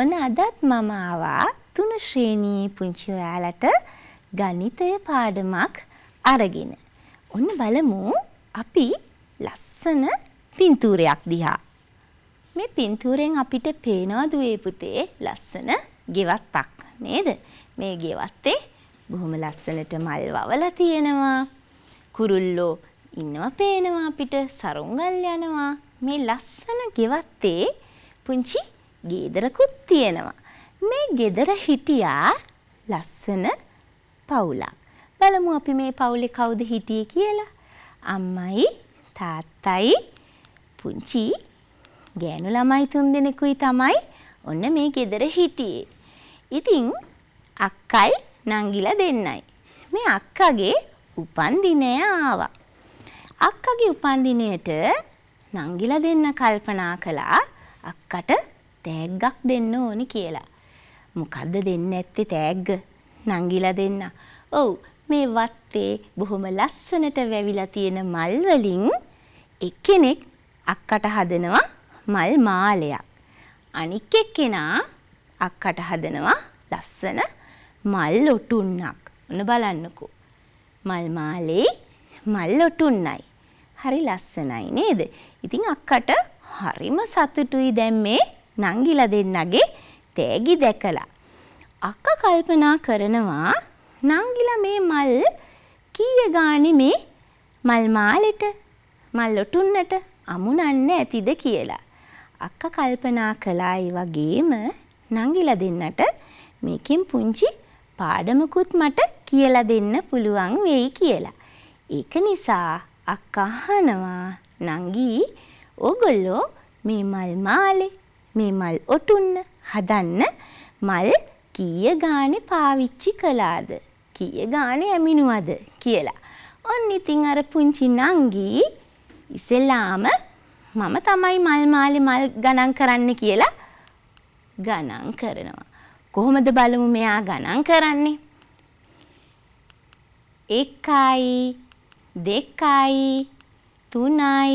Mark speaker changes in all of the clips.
Speaker 1: ඔන්න අදත් මම ආවා තුන ශ්‍රේණියේ පුංචි ඔයාලට ගණිතය පාඩමක් අරගෙන. ඔන්න බලමු අපි ලස්සන පින්තූරයක් දිහා. මේ පින්තූරෙන් අපිට පේනවා දුවේ පුතේ ලස්සන ගෙවත්තක් නේද? මේ ගෙවත්තේ බොහොම ලස්සනට මල් වවලා තියෙනවා. කුරුල්ලෝ ඉන්නවා පේනවා අපිට සරුංගල් යනවා. මේ ලස්සන ගෙවත්තේ පුංචි ගේදරකුත් තියෙනවා. මේ ගෙදර හිටියා ලස්සන පවුලක්. බලමු අපි මේ පවුලේ කවුද හිටියේ කියලා. අම්මයි තාත්තයි පුංචි ගෑනු ළමයි තුන්දෙනෙකුයි තමයි ඔන්න මේ ගෙදර හිටියේ. ඉතින් අක්කයි නංගිලා දෙන්නයි. මේ අක්කගේ උපන්දිනය ආවා. අක්කගේ උපන්දිනයට නංගිලා දෙන්න කල්පනා කළා අක්කට තෑග්ගක් දෙන්න ඕනි කියලා. මොකද්ද දෙන්න ඇත්තේ තෑග්ග? නංගිලා දෙන්න. ඔව් මේ වත්තේ බොහොම ලස්සනට වැවිලා තියෙන මල් වලින් එක්කෙනෙක් අක්කට හදනවා මල් මාලයක්. අනික් එක්කෙනා අක්කට හදනවා ලස්සන මල් ලොටුන්නක්. ඔන්න බලන්නකෝ. මල් මාලේ මල් ලොටුන්නයි. හරි ලස්සනයි නේද? ඉතින් අක්කට හරිම සතුටුයි දැන් මේ නංගිලා දෙන්නගේ තෑගි දැකලා. අක්ක කල්පනා කරනවා නංගිලා මේ මල් කීය ගානේ මේ මල් මාලෙට මල් ලොටුන්නට අමුණන්න ඇතිද කියලා. අක්ක කල්පනා කළා ඒ වගේම නංගිලා දෙන්නට මේකෙන් පුංචි පාඩමකුත් මට කියලා දෙන්න පුළුවන් වෙයි කියලා. ඒක නිසා අක්කා අහනවා නංගී ඕගොල්ලෝ මේ මල් මාලේ මේ මල් ඔටුන්න හදන්න මල් කීය ගානේ පාවිච්චි කළාද කීය ගානේ ඇමිනුවද කියලා. ඔන්න ඉතින් අර පුංචි නංගී ඉස්සෙල්ලාම මම තමයි මල් මාලේ මල් ගණන් කරන්න කියලා ගණන් කරනවා. කොහොමද බලමු මෙයා ගණන් කරන්නේ? එකයි දෙකයි තුනයි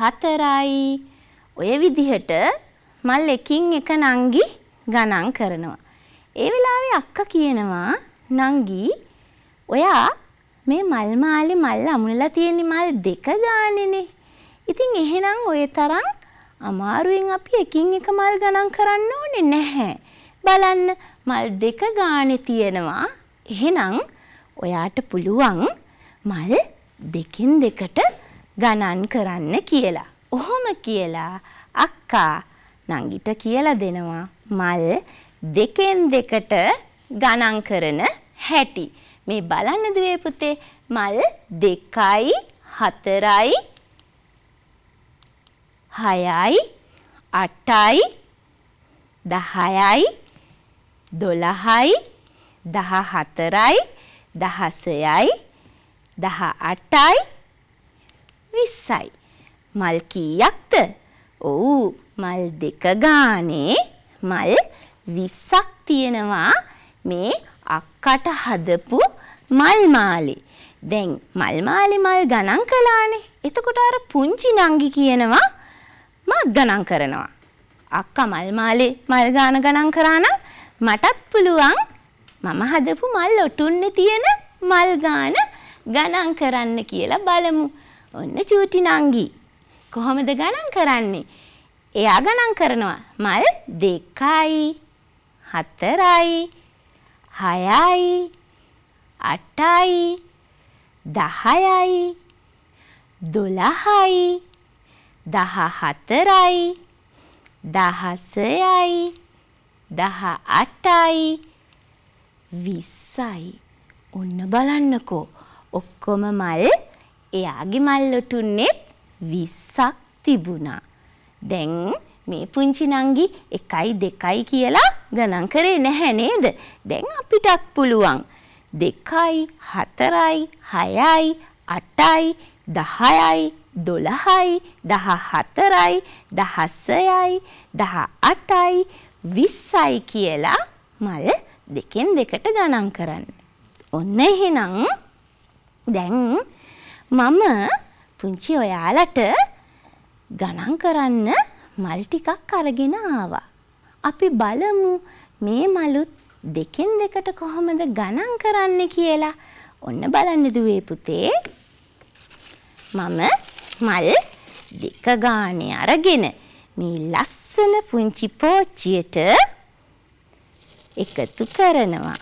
Speaker 1: හතරයි ඔය විදිහට මල් එකින් එක නංගි ගණන් කරනවා. ඒ වෙලාවේ අක්කා කියනවා නංගි ඔයා මේ මල් මාලේ මල් අමුණලා තියෙන මල් දෙක ගානේනේ. ඉතින් එහෙනම් ඔය තරම් අමාරුවෙන් අපි එකින් එක මල් ගණන් කරන්න ඕනේ නැහැ. බලන්න මල් දෙක ගානේ තියෙනවා. එහෙනම් ඔයාට පුළුවන් මල් දෙකෙන් දෙකට ගණන් කරන්න කියලා. ඔහොම කියලා අක්කා නංගිට කියලා දෙනවා මල් දෙකෙන් දෙකට ගණන් කරන හැටි. මේ බලන්න දුවේ පුතේ මල් දෙකයි හතරයි හයයි අටයි දහයයි දොළහයි දහ හතරයි දහසයයි දහ අටයි විස්සයි. මල් කීයක්ද? ඔව් මල් දෙක ගානේ මල් 20ක් තියෙනවා මේ අක්කට හදපු මල් මාලේ. දැන් මල් මාලේ මල් ගණන් කළානේ. එතකොට අර පුංචි නංගි කියනවා මාත් ගණන් කරනවා. අක්කා මල් මාලේ මල් ගාන ගණන් කරා නම් මටත් පුළුවන් මම හදපු මල් ඔටුන්නේ තියෙන මල් ගාන ගණන් කරන්න කියලා බලමු. ඔන්න චූටි නංගි කොහොමද ගණන් කරන්නේ? එයා ගණන් කරනවා. මල් 2යි 4යි 6යි 8යි 10යි 12යි 14යි 16යි 18යි 20යි ඔන්න බලන්නකෝ ඔක්කොම මල් එයාගේ මල් ඔටුන්නේත් 20ක් තිබුණා. දැන් මේ පුංචි නංගි 1යි 2යි කියලා ගණන් කරේ නැහැ නේද? දැන් අපිටත් පුළුවන් 2යි 4යි 6යි 8යි 10යි 12යි 14යි 16යි 18යි 20යි කියලා මල් දෙකෙන් දෙකට ගණන් කරන්න. ඔන්න එහෙනම් දැන් මම පුංචි ඔයාලට ගණන් කරන්න මල් ටිකක් අරගෙන ආවා. අපි බලමු මේ මලුත් දෙකෙන් දෙකට කොහොමද ගණන් කරන්න කියලා. ඔන්න බලන්න දුවේ පුතේ. මම මල් දෙක ගානේ අරගෙන මේ ලස්සන පුංචි පෝච්චියට එකතු කරනවා.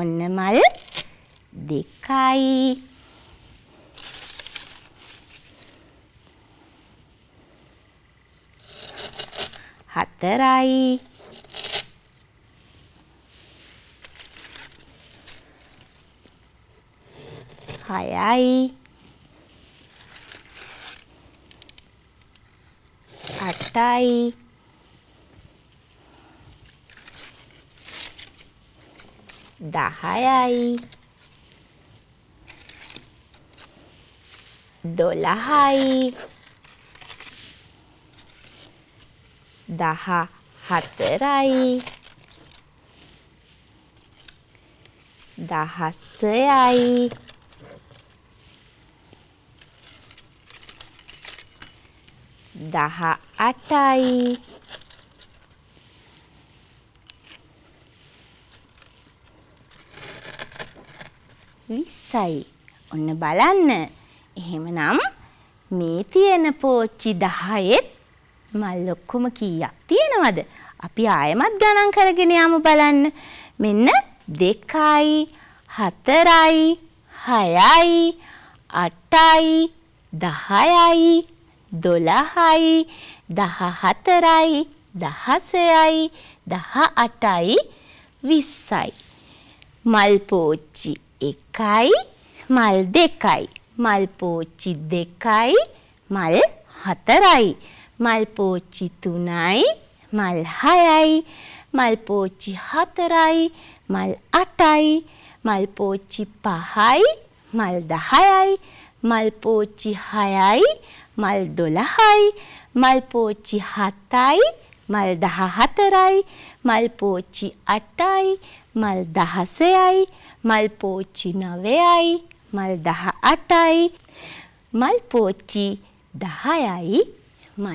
Speaker 1: ඔන්න මල් දෙකයි හතරයි. හයයි. අටයි. දහයයි. දොළහයි. දහ හතරයි දහසයයි දහ අටයි විස්සයි ඔන්න බලන්න එහෙමනම් මේ තියෙන පෝච්චි දහයෙත් මල් ඔක්කොම කීයක් තියෙනවද? අපි ආයෙමත් ගණන් කරගෙන යමු බලන්න. මෙන්න 2යි 4යි 6යි 8යි 10යි 12යි 14යි 16යි 18යි 20යි මල් පෝච්චි 1යි මල් 2යි මල් පෝච්චි 2යි මල් 4යි මල් පෝච්චි තුනයි මල් හයයි මල් පෝච්චි හතරයි මල් අටයි මල් පෝච්චි පහයි මල් දහයයි මල් පෝච්චි හයයි මල් දොළහයි මල් පෝච්චි හතයි මල් දහ හතරයි මල් පෝච්චි අටයි මල් දහසයයි මල් පෝච්චි නවයයි මල් දහ අටයි මල් පෝච්චි දහයයි මල්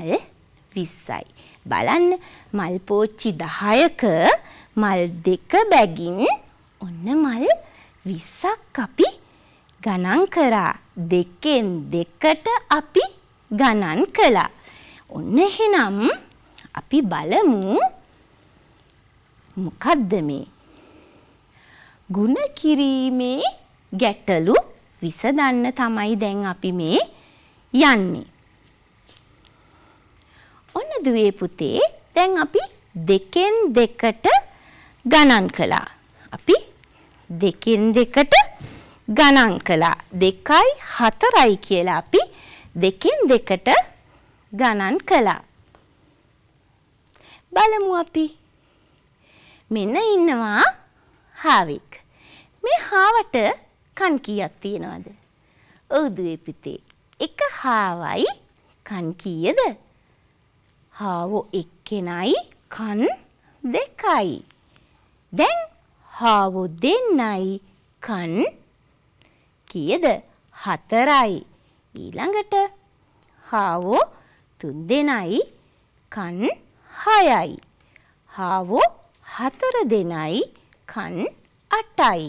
Speaker 1: 20යි. බලන්න මල් පෝච්චි 10ක මල් දෙක බැගින් ඔන්න මල් 20ක් අපි ගණන් කරා. දෙකෙන් දෙකට අපි ගණන් කළා. ඔන්න එහෙනම් අපි බලමු මොකද්ද මේ? ಗುಣ කිරීමේ ගැටලු විසඳන්න තමයි දැන් අපි මේ යන්නේ. ඔන්න දුවේ පුතේ දැන් අපි දෙකෙන් දෙකට ගණන් කළා. අපි දෙකෙන් දෙකට ගණන් කළා. දෙකයි හතරයි කියලා අපි දෙකෙන් දෙකට ගණන් කළා. බලමු අපි. මෙන්න ඉන්නවා හාවෙක්. මේ හාවට කන් කීයක් තියෙනවද? ඔව් දුවේ පුතේ. එක හාවයි කන් කීයද? හාවෝ එක්කෙනයි කන් දෙකයි. දැන් හාවෝ දෙන්නයි කන් කීයද හතරයි. ඊළඟට හාවෝ තුන් දෙනයි කන් හයයි. හාවෝ හතර දෙනයි කන් අටයි.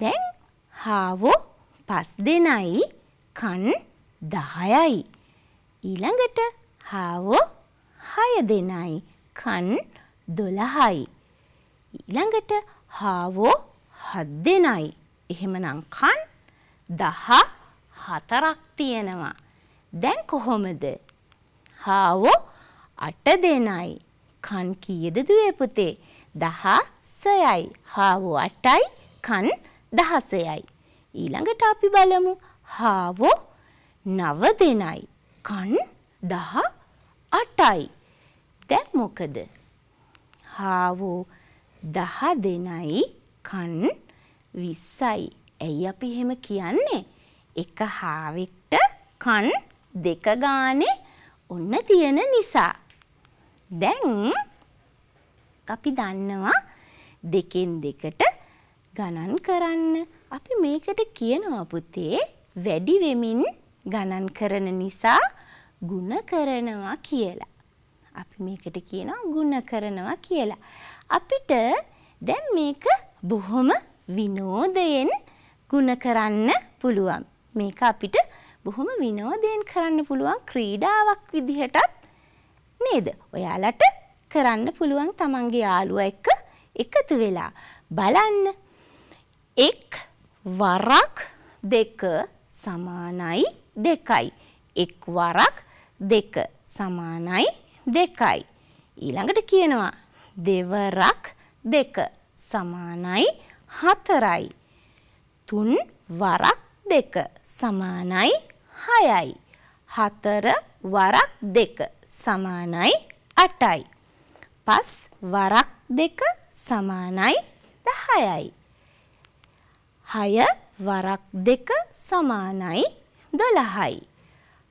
Speaker 1: දැන් හාවෝ පස් දෙනයි කන් දහයයි. ඊළඟට හාවෝ හය දෙනයි කන් දොළහයි. ඊළඟට හාවෝ හත් දෙනයි. එහෙමනම් කන් දහ හතරක් තියෙනවා. දැන් කොහොමද? හාවෝ අට දෙනයි. කන් කීයද දුවේ පුතේ? දහ සයයි. හාවෝ අටයි කන් දහසයයි. ඊළඟට අපි බලමු හාවෝ නව දෙනයි. කන් දහ අටයි. දැන් මොකද? හාවෝ දහ දෙනයි කන් විස්සයි. ඇයි අපි එහෙම කියන්නේ? එක හාවෙක්ට කන් දෙක ගානේ ඔන්න තියෙන නිසා. දැන් අපි දන්නවා දෙකෙන් දෙකට ගණන් කරන්න. අපි මේකට කියනවා පුතේ වැඩි වෙමින් ගණන් කරන නිසා ಗುಣ කරනවා කියලා. අපි මේකට කියනවා ಗುಣ කරනවා කියලා. අපිට දැන් මේක බොහොම විනෝදයෙන් ಗುಣ කරන්න පුළුවන්. මේක අපිට බොහොම විනෝදයෙන් කරන්න පුළුවන් ක්‍රීඩාවක් විදිහටත් නේද? ඔයාලට කරන්න පුළුවන් තමන්ගේ යාළුවා එක්ක එකතු වෙලා බලන්න. එක් වරක් දෙක සමානයි දෙකයි. එක් වරක් දෙක සමානයි දෙකයි. ඊළඟට කියනවා දෙවරක් දෙක සමානයි හතරයි. තුන් වරක් දෙක සමානයි හයයි. හතර වරක් දෙක සමානයි අටයි. පස් වරක් දෙක සමානයි දහයයි. හය වරක් දෙක සමානයි දොළහයි.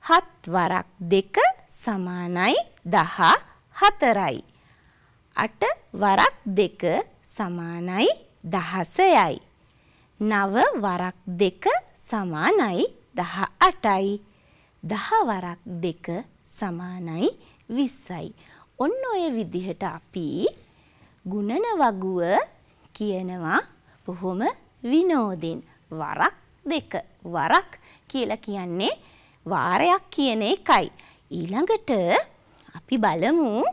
Speaker 1: හත් වරක් දෙක සමානයි දහ හතරයි. අට වරක් දෙක සමානයි දහසයයි. නව වරක් දෙක සමානයි දහ අටයි. දහ වරක් දෙක සමානයි විස්සයි. ඔන්න ඔය විදිහට අපි ගුණන වගුව කියනවා බොහොම විනෝදෙන් වරක් දෙක වරක් කියලා කියන්නේ වාරයක් කියන එකයි. ඊළඟට අපි බලමු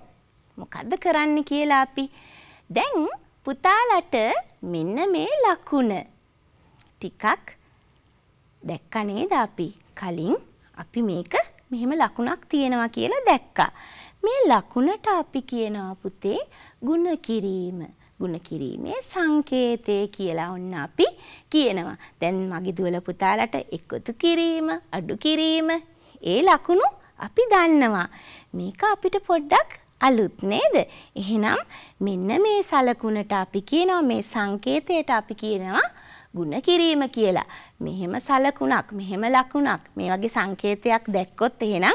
Speaker 1: මොකද්ද කරන්න කියලා අපි. දැන් පුතාලට මෙන්න මේ ලකුණ ටිකක් දැක්කා නේද අපි? කලින් අපි මේක මෙහෙම ලකුණක් තියෙනවා කියලා දැක්කා. මේ ලකුණට අපි කියනවා පුතේ ಗುಣ කිරීම. ගුණ කිරීමේ සංකේතය කියලා ඔන්න අපි කියනවා. දැන් මගේ දුවල පුතාලට එකතු කිරීම, අඩු කිරීම ඒ ලකුණු අපි දන්නවා. මේක අපිට පොඩ්ඩක් අලුත් නේද? එහෙනම් මෙන්න මේ සලකුණට අපි කියනවා මේ සංකේතයට අපි කියනවා ගුණ කිරීම කියලා. මෙහෙම සලකුණක්, මෙහෙම ලකුණක්, මේ වගේ සංකේතයක් දැක්කොත් එහෙනම්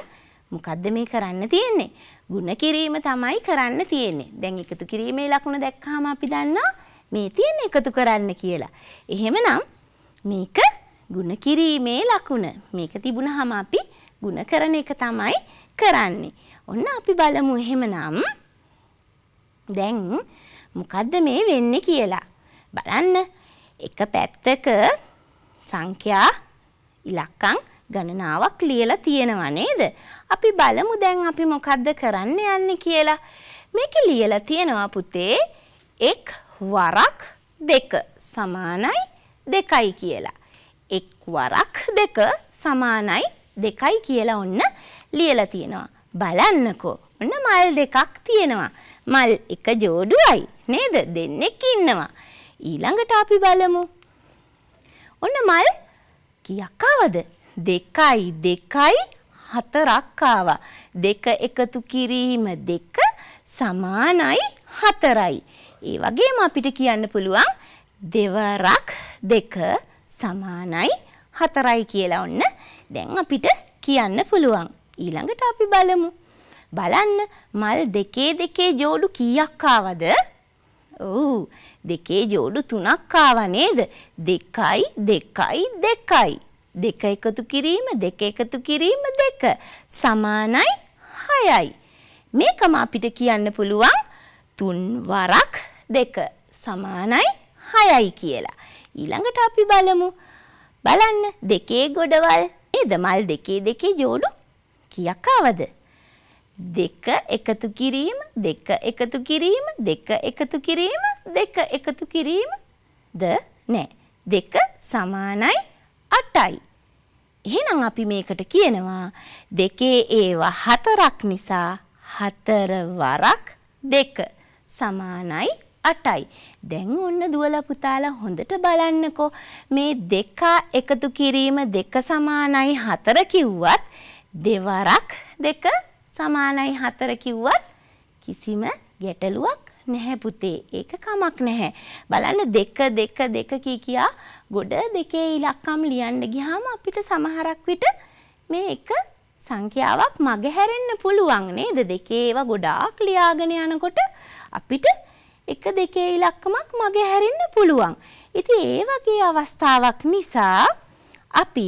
Speaker 1: මොකද්ද මේ කරන්න තියෙන්නේ? ಗುಣ කිරීම තමයි කරන්න තියෙන්නේ. දැන් එකතු කිරීමේ ලකුණ දැක්කහම අපි දන්නවා මේ තියෙන එකතු කරන්න කියලා. එහෙමනම් මේක ಗುಣ කිරීමේ ලකුණ. මේක තිබුණහම අපි ಗುಣ කරන එක තමයි කරන්නේ. ඔන්න අපි බලමු එහෙමනම්. දැන් මොකද්ද මේ වෙන්නේ කියලා. බලන්න. එක පැත්තක සංඛ්‍යා ඉලක්කම් ගණනාවක් ලියලා තියෙනවා නේද? අපි බලමු දැන් අපි මොකද්ද කරන්න යන්නේ කියලා. මේකේ ලියලා තියෙනවා පුතේ එක් වරක් දෙක සමානයි දෙකයි කියලා. එක් වරක් දෙක සමානයි දෙකයි කියලා ඔන්න ලියලා තියෙනවා. බලන්නකෝ. ඔන්න මල් දෙකක් තියෙනවා. මල් එක جوړුවයි නේද? දෙන්නෙක් ඉන්නවා. ඊළඟට අපි බලමු. ඔන්න මල් කීයක් ආවද? දෙකයි දෙකයි හතරක් ආවා. දෙක එකතු කිරීම දෙක සමානයි හතරයි. ඒ වගේම අපිට කියන්න පුළුවන් දෙවරක් දෙක සමානයි හතරයි කියලා ඔන්න දැන් අපිට කියන්න පුළුවන්. ඊළඟට අපි බලමු. බලන්න මල් දෙකේ දෙකේ جوړු කීයක් ආවද? ඔව් දෙකේ جوړු තුනක් ආවා නේද? 2යි 2යි 2යි දෙක එකතු කිරීම දෙක එකතු කිරීම දෙක සමානයි හයයි. මේකම අපිට කියන්න පුළුවන් තුන් වරක් දෙක සමානයි හයයි කියලා. ඊළඟට අපි බලමු. බලන්න දෙකේ ගොඩවල් නේද මල් දෙකේ දෙකේ ජෝඩු කීයක් ආවද? දෙක එකතු කිරීම දෙක එකතු කිරීම දෙක එකතු කිරීම දෙක එකතු කිරීම ද නැහැ. දෙක සමානයි 8යි. එහෙනම් අපි මේකට කියනවා දෙකේ ඒවා හතරක් නිසා හතර වරක් දෙක සමානයි 8යි. දැන් ඔන්න දුවලා පුතාලා හොඳට බලන්නකෝ. මේ දෙක එකතු කිරීම දෙක සමානයි 4 කිව්වත් දෙවරක් දෙක සමානයි 4 කිව්වත් කිසිම ගැටලුවක් නැහැ පුතේ. ඒක කමක් නැහැ. බලන්න දෙක දෙක දෙක කී කියා ගොඩ දෙකේ ඉලක්කම් ලියන්න ගියාම අපිට සමහරක් විට මේ එක සංඛ්‍යාවක් මගහැරෙන්න පුළුවන් නේද? දෙකේ ඒවා ගොඩාක් ලියාගෙන යනකොට අපිට එක දෙකේ ඉලක්කමක් මගහැරෙන්න පුළුවන්. ඉතින් ඒ වගේ අවස්ථාවක් නිසා අපි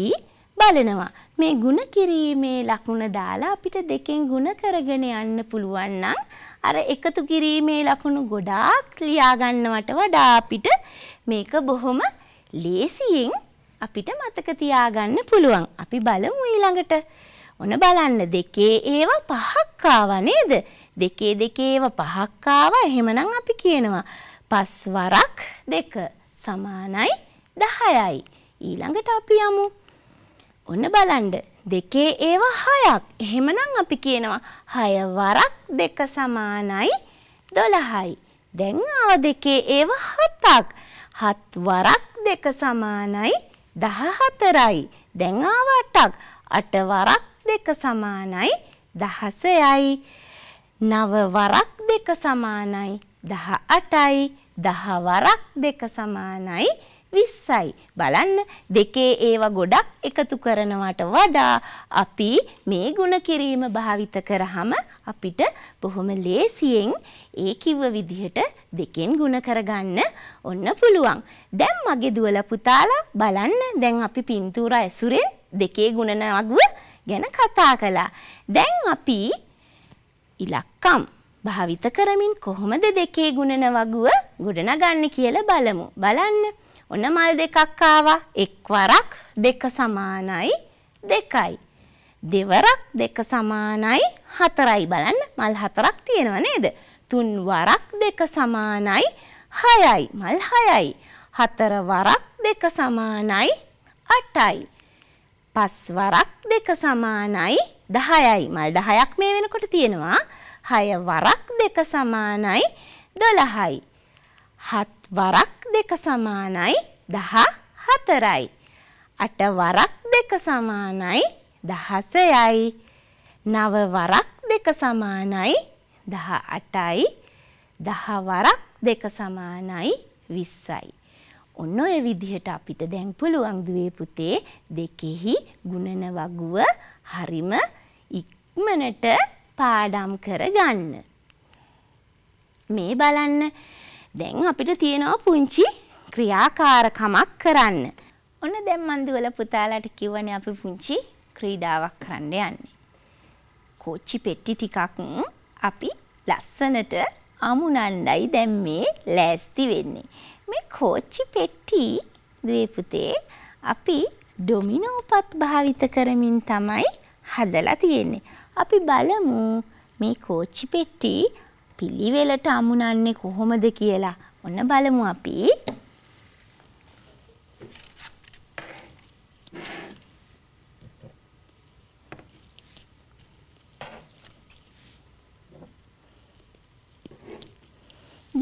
Speaker 1: බලනවා මේ ಗುಣ කිරීමේ ලකුණ දාලා අපිට දෙකෙන් ಗುಣ කරගෙන යන්න පුළුවන් නම් අර එකතු කිරීමේ ලකුණු ගොඩාක් ලියාගන්නවට වඩා අපිට මේක බොහොම ලේසියෙන් අපිට මතක තියාගන්න පුළුවන්. අපි බලමු ඊළඟට. ඔන බලන්න දෙකේ ඒව පහක් ආවා නේද? දෙකේ දෙකේ ඒව පහක් ආවා. එහෙමනම් අපි කියනවා පස් වරක් දෙක සමානයි 10යි. ඊළඟට අපි යමු. ඔන්න බලන්න දෙකේ ඒවා හයක්. එහෙමනම් අපි කියනවා හය වරක් දෙක සමානයි දොළහයි. දැන් ආව දෙකේ ඒවා හතක්. හත් වරක් දෙක සමානයි දහ හතරයි. දැන් ආව අටක්. අට වරක් දෙක සමානයි දහසයයි. නව වරක් දෙක සමානයි දහ අටයි. දහ වරක් දෙක සමානයි 20යි. බලන්න දෙකේ ඒවා ගොඩක් එකතු කරනවට වඩා අපි මේ ಗುಣ කිරීම භාවිත කරාම අපිට බොහොම ලේසියෙන් ඒ කිව්ව විදිහට දෙකෙන් ಗುಣ කරගන්න ඔන්න පුළුවන්. දැන් මගේ දුවල පුතාලා බලන්න දැන් අපි පින්තූර ඇසුරෙන් දෙකේ ගුණනවගුව ගැන කතා කළා. දැන් අපි ඉලක්කම් භාවිත කරමින් කොහොමද දෙකේ ගුණන වගුව ගොඩනගන්න කියලා බලමු. බලන්න. ඔන්න මල් දෙකක් ආවා. එක්වරක් දෙක සමානයි දෙකයි. දෙවරක් දෙක සමානයි හතරයි බලන්න මල් හතරක් තියෙනවා නේද? තුන් වරක් දෙක සමානයි හයයි මල් හයයි. හතර වරක් දෙක සමානයි අටයි. පස් වරක් දෙක සමානයි 10යි. මල් 10ක් මේ වෙනකොට තියෙනවා. 6 වරක් දෙක සමානයි 12යි. 7 වරක් දෙක සමානයි දහ හතරයි. අට වරක් දෙක සමානයි දහසයයි. නව වරක් දෙක සමානයි දහ අටයි දහ වරක් දෙක සමානයි විස්සයි. ඔන්න ඔය විදිහට අපිට දැන් පුළුවන් දුවේ පුතේ දෙකෙහි ගුණන වගුව හරිම ඉක්මනට පාඩම් කරගන්න. මේ බලන්න දැන් අපිට තියෙනවා පුංචි ක්‍රියාකාරකමක් කරන්න. ඔන්න දැන් මන් දුවල පුතාලාට කිව්වනේ අපි පුංචි ක්‍රීඩාවක් කරන්න යන්නේ. කොච්චි පෙට්ටි ටිකක් අපි ලස්සනට අමුණණ්ඩයි දැන් මේ ලෑස්ති වෙන්නේ. මේ කෝච්චි පෙට්ටි දුවේ පුතේ අපි ඩොමිනෝපත් භාවිත කරමින් තමයි හදලා තියෙන්නේ. අපි බලමු මේ කෝච්චි පෙට්ටි පිළිවෙලට අමුණන්නේ කොහොමද කියලා ඔන්න බලමු අපි.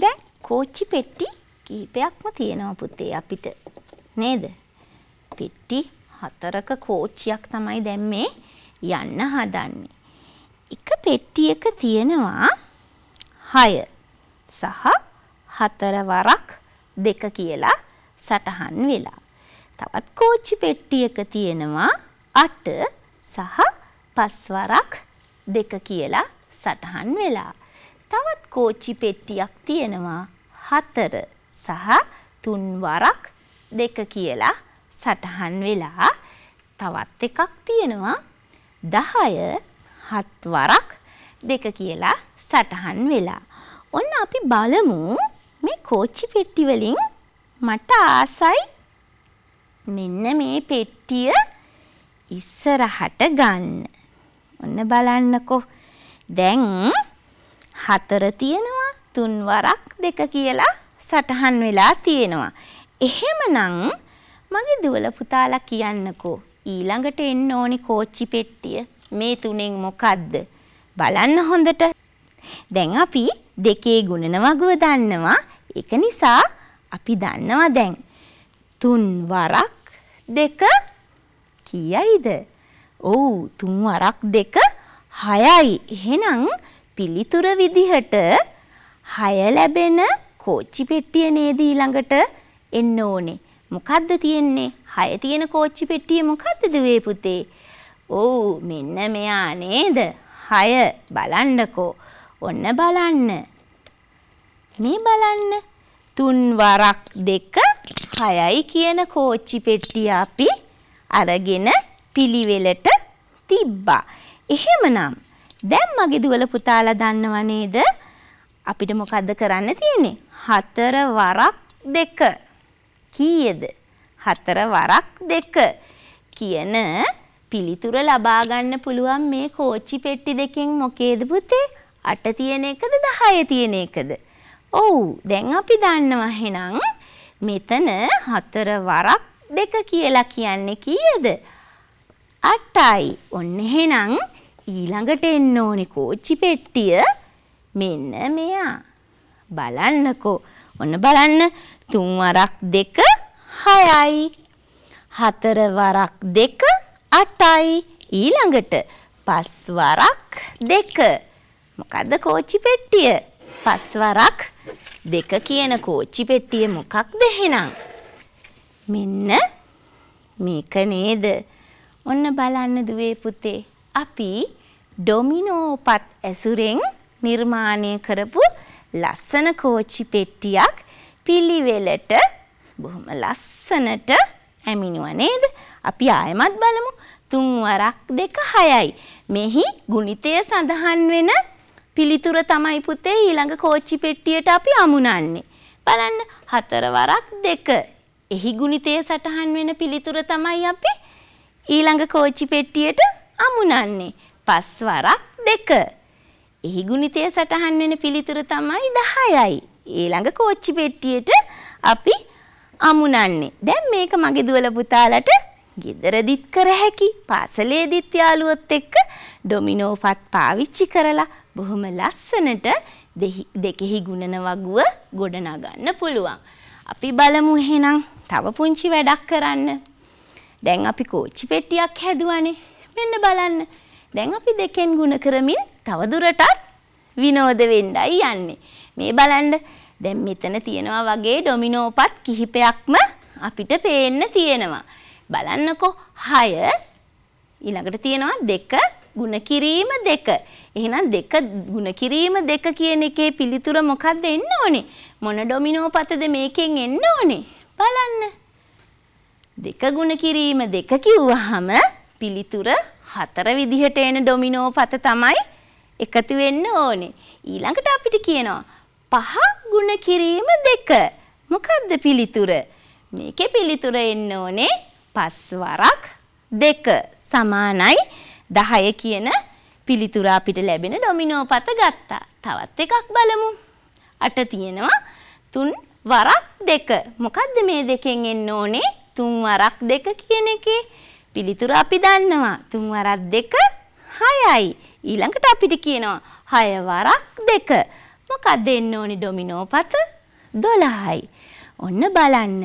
Speaker 1: දැන් කෝච්චි පෙට්ටි කීපයක්ම තියෙනවා පුතේ අපිට නේද? පෙට්ටි හතරක කෝච්චියක් තමයි දැන් මේ යන්න හදන්නේ. එක පෙට්ටියක තියෙනවා 6 සහ හතර වරක් දෙක කියලා සටහන් වෙලා. තවත් කෝච්චි පෙට්ටියක තියෙනවා 8 සහ 5 වරක් දෙක කියලා සටහන් වෙලා. තවත් කෝච්චි පෙට්ටියක් තියෙනවා 4 සහ 3 වරක් දෙක කියලා සටහන් වෙලා. තවත් එකක් තියෙනවා 10 7 වරක් දෙක කියලා සටහන් වෙලා. ඔන්න අපි බලමු මේ කෝච්චි පෙට්ටි වලින් මට ආසයි මෙන්න මේ පෙට්ටිය ඉස්සරහට ගන්න. ඔන්න බලන්නකෝ. දැන් හතර තියෙනවා තුන් වරක් දෙක කියලා සටහන් වෙලා තියෙනවා. එහෙමනම් මගේ දුවල පුතාලා කියන්නකෝ ඊළඟට එන්න ඕනි කෝච්චි පෙට්ටිය මේ තුනෙන් මොකද්ද? බලන්න හොඳට. දැන් අපි දෙකේ ගුණන වගුව දන්නවා. ඒක නිසා අපි දන්නවා දැන්. තුන් වරක් දෙක කියයිද? ඔව් තුන් වරක් දෙක හයයි. එහෙනම් පිළිතුර විදිහට හය ලැබෙන කෝච්චි පෙට්ටිය නේද ඊළඟට එන්න ඕනේ. මොකද්ද තියෙන්නේ? හය තියෙන කෝච්චි පෙට්ටිය මොකද්ද දුවේ පුතේ? ඔව් මෙන්න මෙයා නේද? 6 බලන්නකෝ. ඔන්න බලන්න. මේ බලන්න. තුන් වරක් දෙක 6යි කියන කෝච්චි පෙට්ටිය අපි අරගෙන පිළිවෙලට තිබ්බා. එහෙමනම් දැන් මගේ දුවල පුතාලා දන්නව නේද? අපිට මොකද්ද කරන්න තියෙන්නේ? හතර වරක් දෙක. කීයද? හතර වරක් දෙක කියන පිළිතුර ලබා ගන්න පුළුවන් මේ කෝච්චි පෙට්ටි දෙකෙන් මොකේද පුතේ? 8 තියෙන එකද 10 තියෙන එකද? ඔව් දැන් අපි දන්නවා එහෙනම් මෙතන හතර වරක් දෙක කියලා කියන්නේ කීයද? 8යි. ඔන්න එහෙනම් ඊළඟට එන්න ඕනේ කෝච්චි පෙට්ටිය මෙන්න මෙයා. බලන්නකෝ. ඔන්න බලන්න තුන් වරක් දෙක 6යි. හතර වරක් දෙක අටයි ඊළඟට පස් වරක් දෙක මොකද්ද කෝච්චි පෙට්ටිය පස් වරක් දෙක කියන කෝච්චි පෙට්ටිය මොකක්ද එහෙනම් මෙන්න මේක නේද ඔන්න බලන්න දුවේ පුතේ අපි ඩොමිනෝපත් ඇසුරෙන් නිර්මාණය කරපු ලස්සන කෝච්චි පෙට්ටියක් පිළිවෙලට බොහොම ලස්සනට ඇමිනුව නේද අපි ආයමත් බලමු. තුන් වරක් දෙක හයයි. මෙහි ගුණිතය සඳහන් වෙන පිළිතුර තමයි පුතේ ඊළඟ කෝච්චි පෙට්ටියට අපි අමුණන්නේ. බලන්න හතර වරක් දෙක. එහි ගුණිතය සටහන් වෙන පිළිතුර තමයි අපි ඊළඟ කෝච්චි පෙට්ටියට අමුණන්නේ. පස් වරක් දෙක. එහි ගුණිතය සටහන් වෙන පිළිතුර තමයි 10යි. ඊළඟ කෝච්චි පෙට්ටියට අපි අමුණන්නේ. දැන් මේක මගේ දුවල පුතාලට ගෙදරදිත් කර හැකි පාසලේදිත් යාළුවොත් එක්ක ඩොමිනෝපත් පාවිච්චි කරලා බොහොම ලස්සනට දෙකෙහි ගුණන වගුව ගොඩනගන්න පුළුවන්. අපි බලමු එහෙනම් තව පුංචි වැඩක් කරන්න. දැන් අපි කෝච්චි පෙට්ටියක් හැදුවනේ. මෙන්න බලන්න. දැන් අපි දෙකෙන් ගුණ කරමින් තව දුරටත් විනෝද වෙන්නයි යන්නේ. මේ බලන්න. දැන් මෙතන තියෙනවා වගේ ඩොමිනෝපත් කිහිපයක්ම අපිට පේන්න තියෙනවා. බලන්නකෝ 6 ඊළඟට තියෙනවා 2 ಗುಣ කිරීම 2. එහෙනම් 2 ಗುಣ කිරීම 2 කියන එකේ පිළිතුර මොකක්ද එන්න ඕනේ? මොන ඩොමිනෝ පතද මේකෙන් එන්න ඕනේ? බලන්න. 2 ಗುಣ කිරීම 2 කිව්වහම පිළිතුර 4 විදිහට එන ඩොමිනෝ පත තමයි එකතු වෙන්න ඕනේ. ඊළඟට අපිට කියනවා පහ ಗುಣ කිරීම 2. මොකද්ද පිළිතුර? මේකේ පිළිතුර එන්න ඕනේ පස් වරක් දෙක සමානයි 10 කියන පිළිතුර අපිට ලැබෙන ඩොමිනෝ පත ගත්තා. තවත් එකක් බලමු. 8 තියෙනවා 3 වරක් 2. මොකද්ද මේ දෙකෙන් එන්න ඕනේ? 3 වරක් 2 කියන එකේ පිළිතුර අපි දන්නවා. 3 වරක් 2 6යි. ඊළඟට අපිට කියනවා 6 වරක් 2. මොකද්ද එන්න ඕනේ ඩොමිනෝ පත? 12යි. ඔන්න බලන්න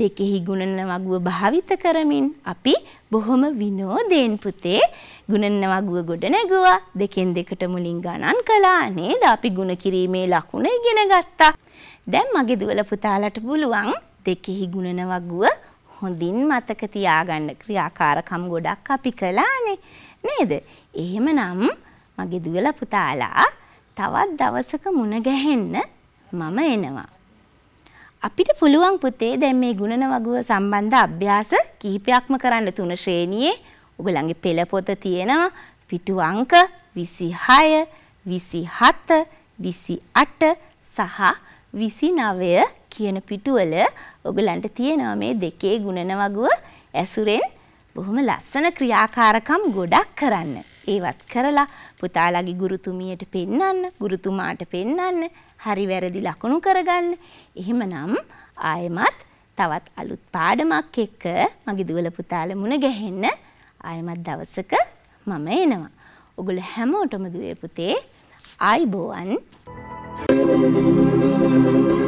Speaker 1: දෙකෙහි ගුණන වගුව භාවිත කරමින් අපි බොහොම විනෝදයෙන් පුතේ ගුණන වගුව ගොඩ නැගුවා දෙකෙන් දෙකට මුලින් ගණන් කළා නේද අපි ගුණ කිරීමේ ලකුණ ඉගෙන ගත්තා දැන් මගේ දුවල පුතාලට පුළුවන් දෙකෙහි ගුණන වගුව හොඳින් මතක තියාගන්න ක්‍රියාකාරකම් ගොඩක් අපි කළානේ නේද එහෙමනම් මගේ දුවල පුතාලා තවත් දවසක මුණ ගැහෙන්න මම එනවා අපිට පුළුවන් පුතේ දැන් මේ ගුණන වගුව සම්බන්ධ අභ්‍යාස කිහිපයක්ම කරන්න තුන ශ්‍රේණියේ ඔයගලගේ පෙළ පොත තියෙනවා පිටු අංක 26 27 28 සහ 29 කියන පිටුවල ඔයගලන්ට තියෙනවා මේ දෙකේ ගුණන වගුව ඇසුරෙන් බොහොම ලස්සන ක්‍රියාකාරකම් ගොඩක් කරන්න. ඒවත් කරලා පුතාලගේ ගුරුතුමියට පෙන්වන්න, ගුරුතුමාට පෙන්වන්න, හරි වැරදි ලකුණු කරගන්න. එහෙමනම් ආයෙමත් තවත් අලුත් පාඩමක් එක්ක මගේ දුවල පුතාල මුණ ගැහෙන්න ආයෙමත් දවසක මම එනවා. ඔගොල්ලෝ හැමෝටම දුවේ පුතේ ආයිබෝවන්. Thank you.